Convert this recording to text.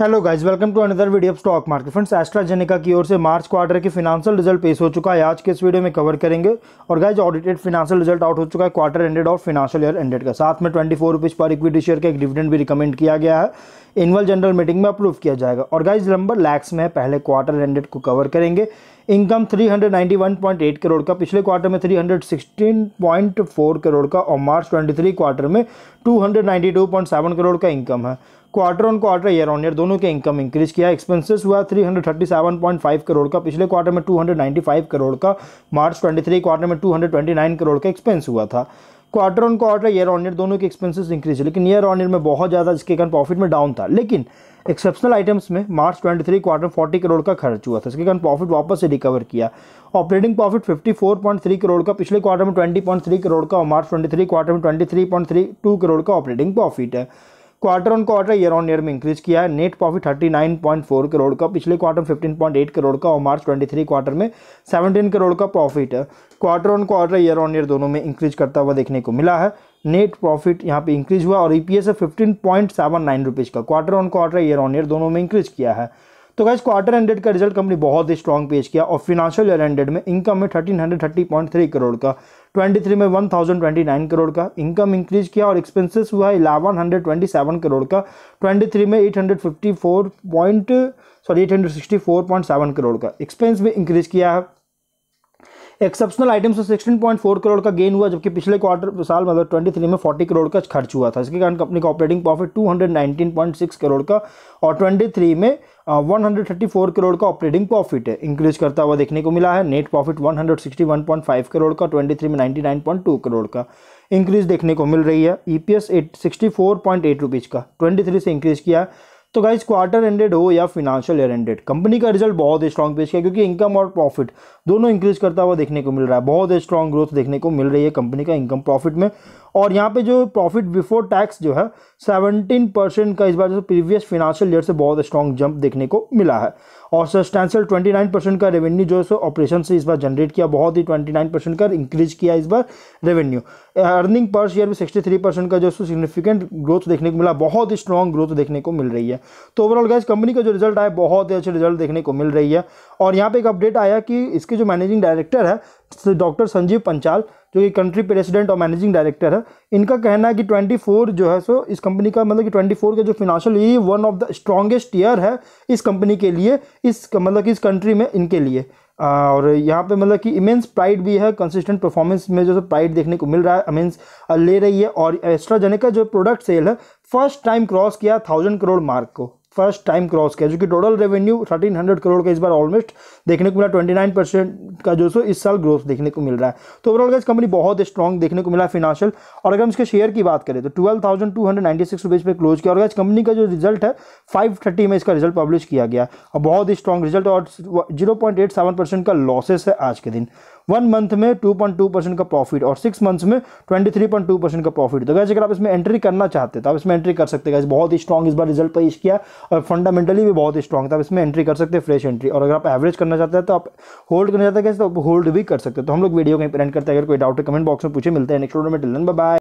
hello guys welcome to another video of stock market friends AstraZeneca की ओर से March quarter के financial result पेश हो चुका है आज के इस वीडियो में कवर करेंगे और guys audited financial result out हो चुका है क्वार्टर एंडेड और फिनांशियल ईयर एंडेड का साथ में ट्वेंटी फोर रुपीज़ पर इक्विटी शेयर का एक डिविडेंड भी रिकमेंड किया गया है एनुअल जनरल मीटिंग में अप्रूव किया जाएगा और गाइज नंबर लैक्स में पहले क्वार्टर एंडेड को कवर करेंगे इनकम 391.8 करोड़ का पिछले क्वार्टर में 316.4 करोड़ का और मार्च 23 क्वार्टर में 292.7 करोड़ का इनकम है quarter on quarter year on year दोनों के इनकम इंक्रीज किया एक्सपेंसेस हुआ 337.5 करोड़ का पिछले क्वार्टर में 295 करोड़ का मार्च 23 क्वार्टर में 229 करोड़ का एक्सपेंस हुआ था quarter on quarter year on year दोनों के एक्सपेंसेस इंक्रीज है लेकिन ईयर ऑन ईयर में बहुत ज़्यादा जिसके कारण प्रॉफिट में डाउन था लेकिन एक्सेप्शनल आइटम्स में मार्च 23 क्वार्टर 40 करोड़ का खर्च हुआ था इसके कारण प्रॉफिट वापस से रिकवर किया ऑपरेटिंग प्रॉफिट 54.3 करोड़ का पिछले क्वार्टर में 20.3 करोड़ का और मार्च 23 क्वार्टर में 23.32 करोड़ का ऑपरेटिंग प्रॉफिट है quarter on quarter year on year में इंक्रीज किया है नेट प्रॉफिट 39.4 करोड़ का पिछले क्वार्टर में 15.8 करोड़ का और मार्च 23 क्वार्टर में 17 करोड़ का प्रॉफिट है quarter on quarter year on year दोनों में इंक्रीज करता हुआ देखने को मिला है नेट प्रॉफिट यहाँ पे इंक्रीज हुआ और E P S fifteen point seven nine rupees का quarter on quarter year on year दोनों में इंक्रीज किया है तो गाइज क्वार्टर एंडेड का रिजल्ट कंपनी बहुत ही स्ट्रॉन्ग पेश किया और फिनेंशियल ईयर एंडेड में इनकम है thirteen hundred thirty point three crore का ट्वेंटी थ्री में one thousand twenty nine crore का इनकम इंक्रीज किया और एक्सपेंसेस हुआ है eleven hundred twenty seven crore का ट्वेंटी थ्री में eight hundred fifty four point sorry eight hundred sixty four point seven crore का एक्सपेंस भी इंक्रीज किया है एक्सेप्शनल आइटम से 16.4 करोड़ का गेन हुआ जबकि पिछले क्वार्टर साल मतलब 23 में 40 करोड़ का खर्च हुआ था इसके कारण कंपनी का ऑपरेटिंग प्रॉफिट 219.6 करोड़ का और 23 में 134 करोड़ का ऑपरेटिंग प्रॉफिट है इंक्रीज करता हुआ देखने को मिला है नेट प्रॉफिट 161.5 करोड़ का 23 में 99.2 करोड़ का इंक्रीज देखने को मिल रही है E P S eight sixty का ट्वेंटी से इंक्रीज किया है तो गाइज क्वार्टर एंडेड हो या फिनेंशियल ईयर एंडेड कंपनी का रिजल्ट बहुत स्ट्रॉन्ग पेश किया क्योंकि इनकम और प्रॉफिट दोनों इंक्रीज करता हुआ देखने को मिल रहा है बहुत स्ट्रॉन्ग ग्रोथ देखने को मिल रही है कंपनी का इनकम प्रॉफिट में और यहाँ पे जो प्रॉफिट बिफोर टैक्स जो है सेवनटीन परसेंट का इस बार जो प्रीवियस फिनांशियल ईयर से बहुत स्ट्रॉन्ग जंप देखने को मिला है और सस्टेंशियल ट्वेंटी नाइन परसेंट का रेवेन्यू जो है सो ऑपरेशन से इस बार जनरेट किया बहुत ही ट्वेंटी नाइन परसेंट का इंक्रीज किया इस बार रेवेन्यू अर्निंग पर शेयर भी सिक्सटी थ्री परसेंट का जो है सिग्निफिकेंट ग्रोथ देखने को मिला बहुत ही स्ट्रॉन्ग ग्रोथ देखने को मिल रही है तो ओवरऑल गैस कंपनी का जो रिजल्ट आया बहुत ही अच्छे रिजल्ट देखने को मिल रही है और यहाँ पर एक अपडेट आया कि इसके जो मैनेजिंग डायरेक्टर है डॉक्टर संजीव पंचाल जो कि कंट्री प्रेसिडेंट और मैनेजिंग डायरेक्टर है इनका कहना है कि 24 जो है सो इस कंपनी का मतलब कि 24 का जो फिनांशियल ये one of the strongest year है इस कंपनी के लिए इस मतलब कि इस कंट्री में इनके लिए और यहाँ पे मतलब कि इमेंस प्राइड भी है कंसिस्टेंट परफॉर्मेंस में जो है प्राइड देखने को मिल रहा है अमेंस ले रही है और एस्ट्राजेनिका जो प्रोडक्ट सेल है फर्स्ट टाइम क्रॉस किया थाउजेंड करोड़ मार्क को फर्स्ट टाइम क्रॉस किया जो कि टोटल रेवेन्यू 1300 करोड़ का इस बार ऑलमोस्ट देखने को मिला 29 परसेंट का जो सो इस साल ग्रोथ देखने को मिल रहा है तो ओवरऑल का कंपनी बहुत स्ट्रॉन्ग देखने को मिला फिनेंशियल और अगर हम इसके शेयर की बात करें तो twelve thousand two hundred ninety six rupees पर क्लोज किया और गाइज कंपनी का जो रिजल्ट है फाइव थर्टी में इसका रिजल्ट पब्लिश किया गया और बहुत ही स्ट्रॉन्ग रिजल्ट और zero point eight seven percent का लॉसेस है आज के दिन वन मंथ में टू पॉइंट टू परसेंट का प्रॉफिट और सिक्स मंथ्स में twenty three point two percent का प्रॉफिट तो गैस अगर आप इसमें एंट्री करना चाहते तो आप इसमें एंट्री कर सकते गैस बहुत ही स्ट्रॉग इस बार रिजल्ट पेश किया और फंडामेंटली भी बहुत स्ट्रॉन्ग था आप इसमें एंट्री कर सकते फ्रेश एंट्री और अगर आप एवरेज करना चाहते हैं तो आप होल्ड तो करना चाहते हैं तो आप होल्ड तो भी कर सकते तो हम लोग वीडियो कहीं प्रेंट करते हैं अगर कोई डाउट है कमेंट बॉक्स में पूछे मिलते हैं नेक्स्ट वीडियो में टिलन बाय